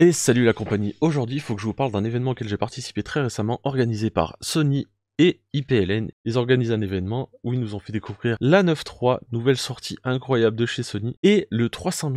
Et salut la compagnie, aujourd'hui il faut que je vous parle d'un événement auquel j'ai participé très récemment, organisé par Sony et IPLN. Ils organisent un événement où ils nous ont fait découvrir la 9.3, nouvelle sortie incroyable de chez Sony, et le 300 mm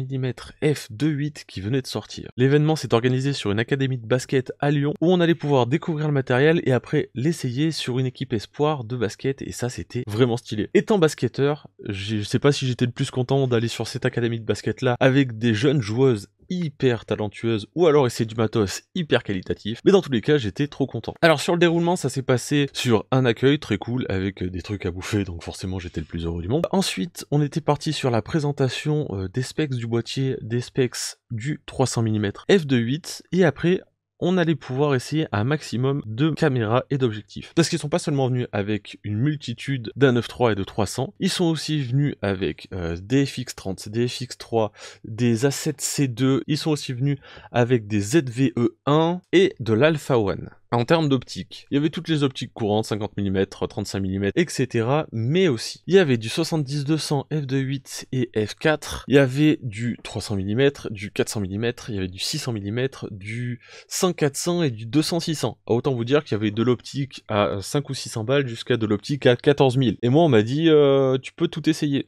f2.8 qui venait de sortir. L'événement s'est organisé sur une académie de basket à Lyon où on allait pouvoir découvrir le matériel et après l'essayer sur une équipe espoir de basket et ça c'était vraiment stylé. Étant basketteur, je sais pas si j'étais le plus content d'aller sur cette académie de basket là avec des jeunes joueuses hyper talentueuse ou alors essayer du matos hyper qualitatif. Mais dans tous les cas, j'étais trop content. Alors sur le déroulement, ça s'est passé sur un accueil très cool avec euh, des trucs à bouffer, donc forcément j'étais le plus heureux du monde. Ensuite, on était parti sur la présentation euh, des specs du boîtier, des specs du 300 mm f2.8 et après on allait pouvoir essayer un maximum de caméras et d'objectifs. Parce qu'ils sont pas seulement venus avec une multitude d'un 9.3 et de 300, euh, ils sont aussi venus avec des FX30, des FX3, des A7C2, ils sont aussi venus avec des ZVE1 et de l'Alpha One. Bah, en termes d'optique, il y avait toutes les optiques courantes, 50 mm, 35 mm, etc. Mais aussi, il y avait du 70-200 f2.8 et f4, il y avait du 300 mm, du 400 mm, il y avait du 600 mm, du 100-400 et du 200-600. Ah, autant vous dire qu'il y avait de l'optique à 5 ou 600 balles jusqu'à de l'optique à 14 000. Et moi, on m'a dit, euh, tu peux tout essayer.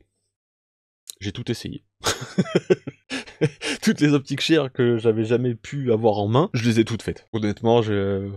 J'ai tout essayé. toutes les optiques chères que j'avais jamais pu avoir en main, je les ai toutes faites. Honnêtement, je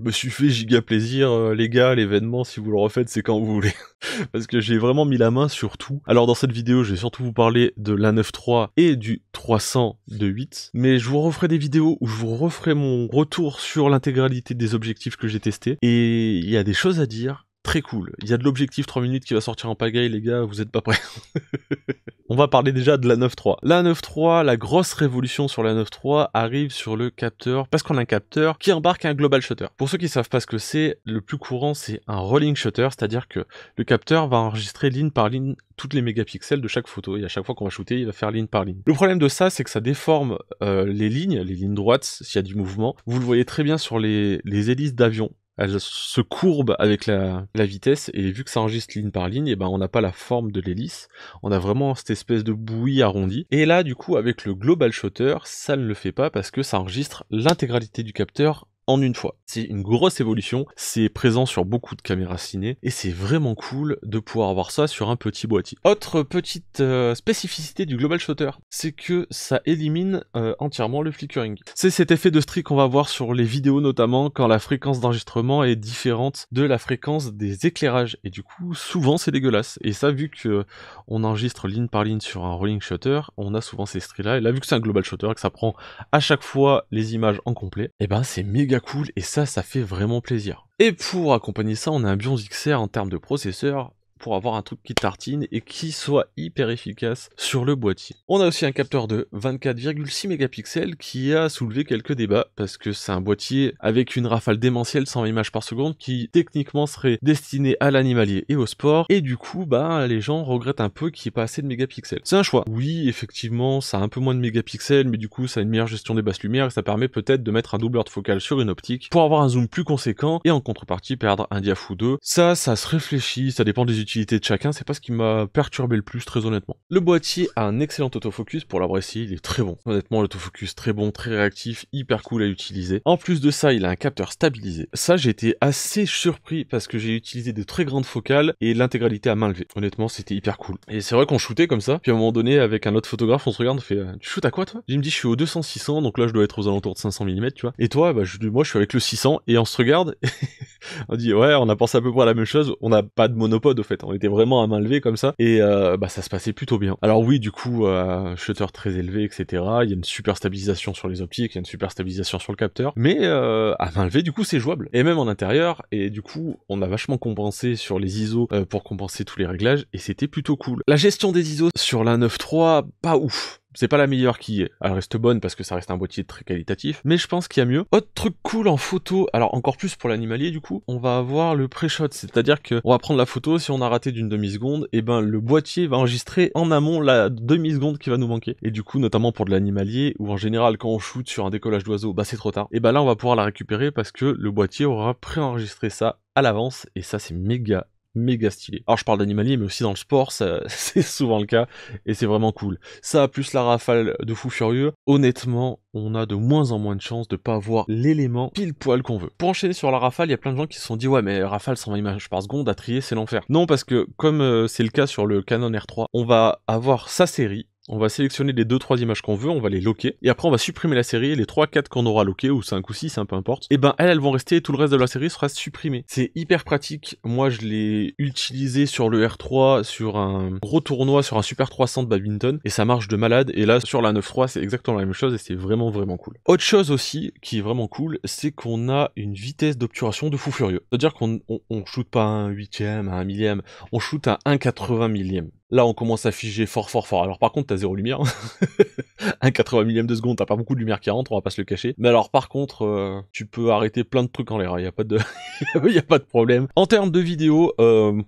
me suis fait giga plaisir, euh, les gars, l'événement, si vous le refaites, c'est quand vous voulez. Parce que j'ai vraiment mis la main sur tout. Alors dans cette vidéo, je vais surtout vous parler de la 9.3 et du 300 de 8. Mais je vous referai des vidéos où je vous referai mon retour sur l'intégralité des objectifs que j'ai testés. Et il y a des choses à dire, très cool. Il y a de l'objectif 3 minutes qui va sortir en pagaille, les gars, vous êtes pas prêts. On va parler déjà de la 9.3. La 9.3, la grosse révolution sur la 9.3 arrive sur le capteur, parce qu'on a un capteur qui embarque un global shutter. Pour ceux qui savent pas ce que c'est, le plus courant c'est un rolling shutter, c'est-à-dire que le capteur va enregistrer ligne par ligne toutes les mégapixels de chaque photo, et à chaque fois qu'on va shooter, il va faire ligne par ligne. Le problème de ça, c'est que ça déforme euh, les lignes, les lignes droites, s'il y a du mouvement. Vous le voyez très bien sur les, les hélices d'avion elle se courbe avec la, vitesse et vu que ça enregistre ligne par ligne, et eh ben on n'a pas la forme de l'hélice, on a vraiment cette espèce de bouillie arrondie. Et là du coup avec le global shutter, ça ne le fait pas parce que ça enregistre l'intégralité du capteur en une fois. C'est une grosse évolution, c'est présent sur beaucoup de caméras ciné et c'est vraiment cool de pouvoir avoir ça sur un petit boîtier. Autre petite euh, spécificité du Global Shutter, c'est que ça élimine euh, entièrement le flickering. C'est cet effet de streak qu'on va voir sur les vidéos notamment quand la fréquence d'enregistrement est différente de la fréquence des éclairages et du coup souvent c'est dégueulasse et ça vu que euh, on enregistre ligne par ligne sur un rolling shutter, on a souvent ces streaks là et là vu que c'est un Global Shutter et que ça prend à chaque fois les images en complet, et eh ben c'est méga cool et ça, ça fait vraiment plaisir. Et pour accompagner ça, on a un Bionz XR en termes de processeur pour avoir un truc qui tartine et qui soit hyper efficace sur le boîtier. On a aussi un capteur de 24,6 mégapixels qui a soulevé quelques débats parce que c'est un boîtier avec une rafale démentielle 100 images par seconde qui techniquement serait destiné à l'animalier et au sport et du coup bah les gens regrettent un peu qu'il n'y ait pas assez de mégapixels. C'est un choix. Oui effectivement ça a un peu moins de mégapixels mais du coup ça a une meilleure gestion des basses lumières et ça permet peut-être de mettre un doubleur de focale sur une optique pour avoir un zoom plus conséquent et en contrepartie perdre un diaph ou deux. Ça ça se réfléchit, ça dépend des utilisateurs l'utilité de chacun, c'est pas ce qui m'a perturbé le plus, très honnêtement. Le boîtier a un excellent autofocus, pour la essayé, il est très bon. Honnêtement, l'autofocus très bon, très réactif, hyper cool à utiliser. En plus de ça, il a un capteur stabilisé. Ça, j'ai été assez surpris parce que j'ai utilisé de très grandes focales et l'intégralité à main levée. Honnêtement, c'était hyper cool. Et c'est vrai qu'on shootait comme ça, puis à un moment donné, avec un autre photographe, on se regarde, on fait euh, « Tu à quoi, toi ?» Il me dit « Je suis au 200-600, donc là, je dois être aux alentours de 500 mm, tu vois. » Et toi, bah, je, moi, je suis avec le 600, et on se regarde, on dit ouais, on a pensé à peu près à la même chose, on n'a pas de monopode au fait, on était vraiment à main levée comme ça, et euh, bah ça se passait plutôt bien. Alors oui, du coup, euh, shutter très élevé, etc. Il y a une super stabilisation sur les optiques, il y a une super stabilisation sur le capteur, mais euh, à main levée, du coup, c'est jouable, et même en intérieur, et du coup, on a vachement compensé sur les ISO pour compenser tous les réglages, et c'était plutôt cool. La gestion des ISO sur la 9.3, pas ouf c'est pas la meilleure qui est. Elle reste bonne parce que ça reste un boîtier très qualitatif, mais je pense qu'il y a mieux. Autre truc cool en photo, alors encore plus pour l'animalier du coup, on va avoir le pré-shot, c'est-à-dire que va prendre la photo, si on a raté d'une demi-seconde, et eh ben le boîtier va enregistrer en amont la demi-seconde qui va nous manquer. Et du coup, notamment pour de l'animalier, ou en général quand on shoot sur un décollage d'oiseau, bah c'est trop tard. Et eh ben là on va pouvoir la récupérer parce que le boîtier aura pré-enregistré ça à l'avance, et ça c'est méga méga stylé. Alors je parle d'animalier, mais aussi dans le sport, c'est souvent le cas, et c'est vraiment cool. Ça, plus la rafale de fou furieux, honnêtement, on a de moins en moins de chances de pas avoir l'élément pile poil qu'on veut. Pour enchaîner sur la rafale, il y a plein de gens qui se sont dit ouais mais rafale 120 images par seconde à trier c'est l'enfer. Non parce que comme euh, c'est le cas sur le Canon R3, on va avoir sa série on va sélectionner les 2-3 images qu'on veut, on va les loquer, et après on va supprimer la série, les 3-4 qu'on aura loquées, ou 5 ou 6, un hein, peu importe, et eh ben elles, elles vont rester, et tout le reste de la série sera supprimé. C'est hyper pratique, moi je l'ai utilisé sur le R3, sur un gros tournoi, sur un Super 300 de badminton, et ça marche de malade, et là sur la 9-3 c'est exactement la même chose, et c'est vraiment vraiment cool. Autre chose aussi, qui est vraiment cool, c'est qu'on a une vitesse d'obturation de fou furieux. C'est-à-dire qu'on on, shoot pas un huitième, un millième, on shoot à quatre-vingt millième. Là, on commence à figer fort, fort, fort. Alors, par contre, t'as zéro lumière. Hein. un 80 millième de seconde, t'as pas beaucoup de lumière qui rentre, on va pas se le cacher. Mais alors, par contre, euh, tu peux arrêter plein de trucs en l'air. Il hein. y a pas de, y a pas de problème. En termes de vidéo, euh,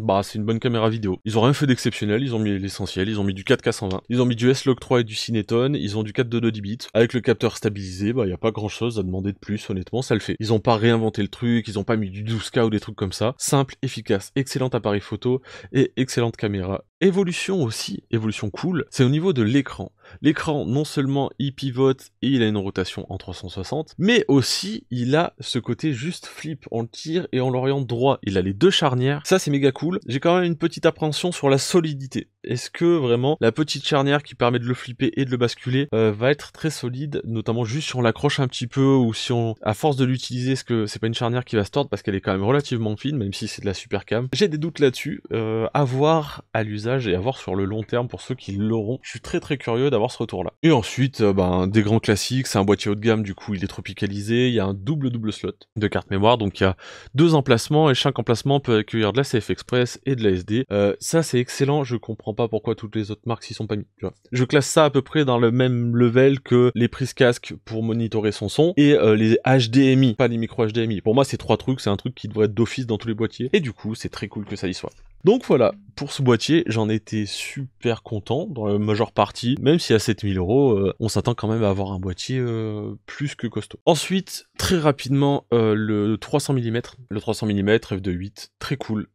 bah, c'est une bonne caméra vidéo. Ils ont rien fait d'exceptionnel, ils ont mis l'essentiel, ils ont mis du 4K 120. Ils ont mis du S-Log 3 et du Cineton, ils ont du 4 de 10 bits. Avec le capteur stabilisé, bah, y a pas grand chose à demander de plus, honnêtement, ça le fait. Ils ont pas réinventé le truc, ils ont pas mis du 12K ou des trucs comme ça. Simple, efficace, excellent appareil photo et excellente caméra. Évolution aussi, évolution cool, c'est au niveau de l'écran. L'écran, non seulement il pivote et il a une rotation en 360, mais aussi il a ce côté juste flip. On le tire et on l'oriente droit. Il a les deux charnières. Ça, c'est méga cool. J'ai quand même une petite appréhension sur la solidité. Est-ce que vraiment la petite charnière qui permet de le flipper et de le basculer euh, va être très solide, notamment juste si on l'accroche un petit peu ou si on, à force de l'utiliser, est-ce que c'est pas une charnière qui va se tordre parce qu'elle est quand même relativement fine, même si c'est de la super cam. J'ai des doutes là-dessus, euh, à voir à l'usage et à voir sur le long terme pour ceux qui l'auront. Je suis très très curieux d'avoir ce retour-là. Et ensuite, euh, ben, des grands classiques, c'est un boîtier haut de gamme, du coup il est tropicalisé, il y a un double double slot de carte mémoire, donc il y a deux emplacements et chaque emplacement peut accueillir de la CF Express et de la SD. ça c'est excellent, je comprends pas pourquoi toutes les autres marques s'y sont pas mis. Tu vois. Je classe ça à peu près dans le même level que les prises casques pour monitorer son son et euh, les HDMI, pas les micro HDMI. Pour moi, c'est trois trucs, c'est un truc qui devrait être d'office dans tous les boîtiers. Et du coup, c'est très cool que ça y soit. Donc voilà, pour ce boîtier, j'en étais super content dans la majeure partie. Même si à 7000 euros, euh, on s'attend quand même à avoir un boîtier euh, plus que costaud. Ensuite, très rapidement, le 300 mm, le 300 mm f2.8, très cool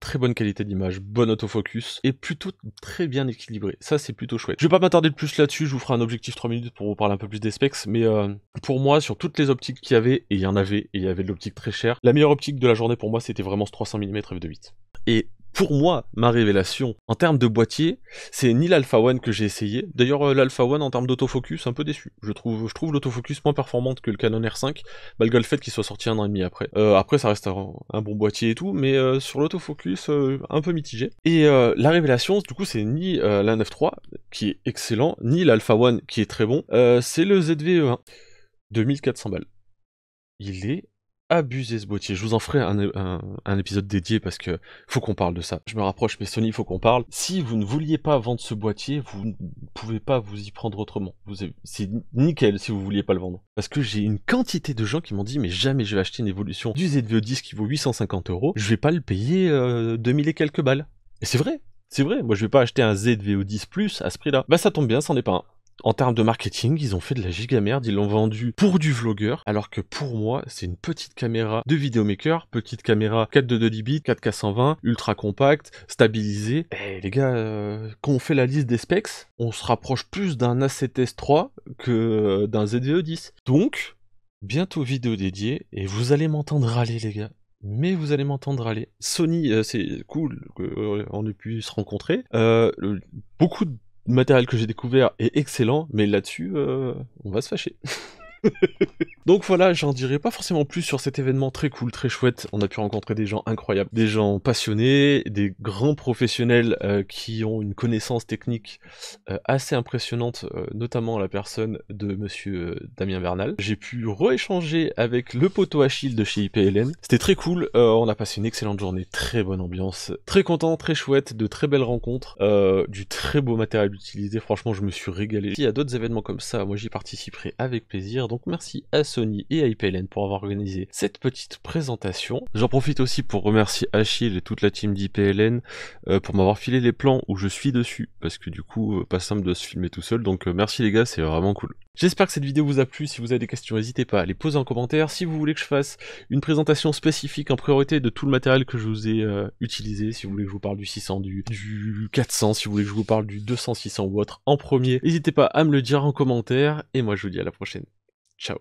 très bonne qualité d'image, bon autofocus, et plutôt très bien équilibré. Ça, c'est plutôt chouette. Je vais pas m'attarder plus là-dessus, je vous ferai un objectif 3 minutes pour vous parler un peu plus des specs, mais euh, pour moi, sur toutes les optiques qu'il y avait, et il y en avait, et il y avait de l'optique très chère, la meilleure optique de la journée pour moi, c'était vraiment ce 300 mm f2.8. Et pour moi, ma révélation en termes de boîtier, c'est ni l'Alpha One que j'ai essayé. D'ailleurs, euh, l'Alpha One en termes d'autofocus, un peu déçu. Je trouve, je trouve l'autofocus moins performante que le Canon R5, malgré le fait qu'il soit sorti un an et demi après. Euh, après, ça reste un, bon boîtier et tout, mais euh, sur l'autofocus, un peu mitigé. Et la révélation, du coup, c'est ni la 9.3 qui est excellent, ni l'Alpha One qui est très bon. c'est le zve 1 2400 balles. Il est Abuser ce boîtier. Je vous en ferai un, épisode dédié parce que faut qu'on parle de ça. Je me rapproche, mais Sony, faut qu'on parle. Si vous ne vouliez pas vendre ce boîtier, vous ne pouvez pas vous y prendre autrement. C'est nickel si vous vouliez pas le vendre. Parce que j'ai une quantité de gens qui m'ont dit mais jamais je vais acheter une évolution du ZVO10 e qui vaut 850 euros. Je vais pas le payer 2000 euh, et quelques balles. Et c'est vrai. C'est vrai, moi je vais pas acheter un ZVO10 e Plus à ce prix-là. Bah ça tombe bien, ça est pas un en termes de marketing, ils ont fait de la giga merde, ils l'ont vendu pour du vlogueur, alors que pour moi, c'est une petite caméra de vidéomaker, petite caméra 4 de 2 bits, 4K 120, ultra compacte, stabilisée. Eh les gars, euh, quand on fait la liste des specs, on se rapproche plus d'un A7S 3 que euh, d'un ZDE 10. Donc, bientôt vidéo dédiée, et vous allez m'entendre râler les gars mais vous allez m'entendre râler, Sony, euh, c'est cool qu'on ait pu se rencontrer. beaucoup de le matériel que j'ai découvert est excellent, mais là-dessus, euh, on va se fâcher. Donc voilà, j'en dirai pas forcément plus sur cet événement très cool, très chouette. On a pu rencontrer des gens incroyables, des gens passionnés, des grands professionnels euh, qui ont une connaissance technique euh, assez impressionnante, euh, notamment la personne de monsieur Damien Bernal. J'ai pu rééchanger avec le poteau Achille de chez IPLN. C'était très cool, on a passé une excellente journée, très bonne ambiance, très content, très chouette, de très belles rencontres, du très beau matériel utilisé. Franchement, je me suis régalé. S'il y a d'autres événements comme ça, moi j'y participerai avec plaisir. Donc merci à ce et et IPLN pour avoir organisé cette petite présentation. J'en profite aussi pour remercier Achille et toute la team d'IPLN euh, pour m'avoir filé les plans où je suis dessus, parce que du coup, euh, pas simple de se filmer tout seul, donc euh, merci les gars, c'est vraiment cool. J'espère que cette vidéo vous a plu, si vous avez des questions n'hésitez pas à les poser en commentaire, si vous voulez que je fasse une présentation spécifique en priorité de tout le matériel que je vous ai utilisé, si vous voulez que je vous parle du 600, du, du 400, si vous voulez que je vous parle du 200, 600 ou autre en premier, n'hésitez pas à me le dire en commentaire, et moi je vous dis à la prochaine. Ciao